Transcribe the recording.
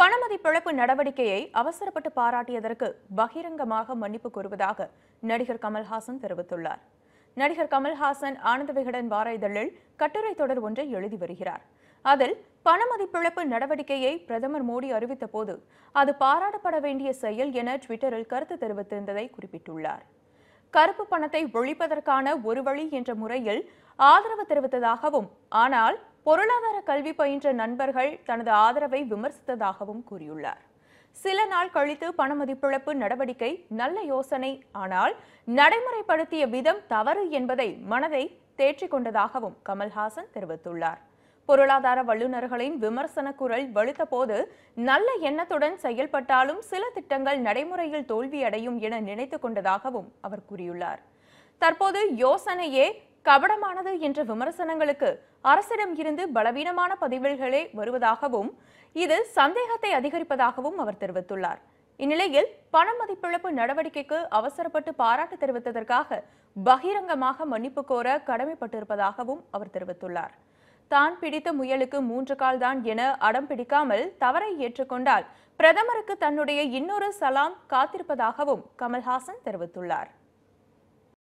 பணமதிப்பிழப்பு நடவடிக்கையை அவசரப்பட்டு பாராட்டியதற்கு பகிரங்கமாக மன்னிப்பு கூறுவதாக நடிகர் கமல்ஹாசன் தெரிவித்துள்ளார் நடிகர் கமல்ஹாசன் ஆனந்த விகடன் வார இதழில் கட்டுரை தொடர் ஒன்றை எழுதி வருகிறார் அதில் பணமதிப்பிழப்பு நடவடிக்கையை பிரதமர் மோடி அறிவித்த போது அது பாராட்டப்பட வேண்டிய செயல் என ட்விட்டரில் கருத்து தெரிவித்திருந்ததை குறிப்பிட்டுள்ளார் கருப்பு பணத்தை ஒழிப்பதற்கான ஒரு வழி என்ற முறையில் ஆதரவு தெரிவித்ததாகவும் ஆனால் பொருளாதார கல்வி பயின்ற நண்பர்கள் தனது ஆதரவை விமர்சித்ததாகவும் கூறியுள்ளார் சில நாள் கழித்து பண மதிப்பிழப்பு நடவடிக்கை நல்ல யோசனை ஆனால் நடைமுறைப்படுத்திய விதம் தவறு என்பதை மனதை தேற்றிக் கொண்டதாகவும் கமல்ஹாசன் தெரிவித்துள்ளார் பொருளாதார வல்லுநர்களின் விமர்சன குரல் வலுத்த போது நல்ல எண்ணத்துடன் செயல்பட்டாலும் சில திட்டங்கள் நடைமுறையில் தோல்வியடையும் என நினைத்து கொண்டதாகவும் அவர் கூறியுள்ளார் தற்போது யோசனையே கபடமானது என்ற விமர்சனங்களுக்கு அரசிடம் இருந்து பலவீனமான பதிவுகளே வருவதாகவும் இது சந்தேகத்தை அதிகரிப்பதாகவும் அவர் தெரிவித்துள்ளார் இந்நிலையில் பண மதிப்பிழப்பு நடவடிக்கைக்கு அவசரப்பட்டு பாராட்டு தெரிவித்ததற்காக பகிரங்கமாக மன்னிப்பு கோர கடமைப்பட்டிருப்பதாகவும் அவர் தெரிவித்துள்ளார் தான் பிடித்த முயலுக்கு மூன்று கால் தான் என அடம் பிடிக்காமல் தவறை ஏற்றுக்கொண்டால் பிரதமருக்கு தன்னுடைய இன்னொரு சலாம் காத்திருப்பதாகவும் கமல்ஹாசன் தெரிவித்துள்ளார்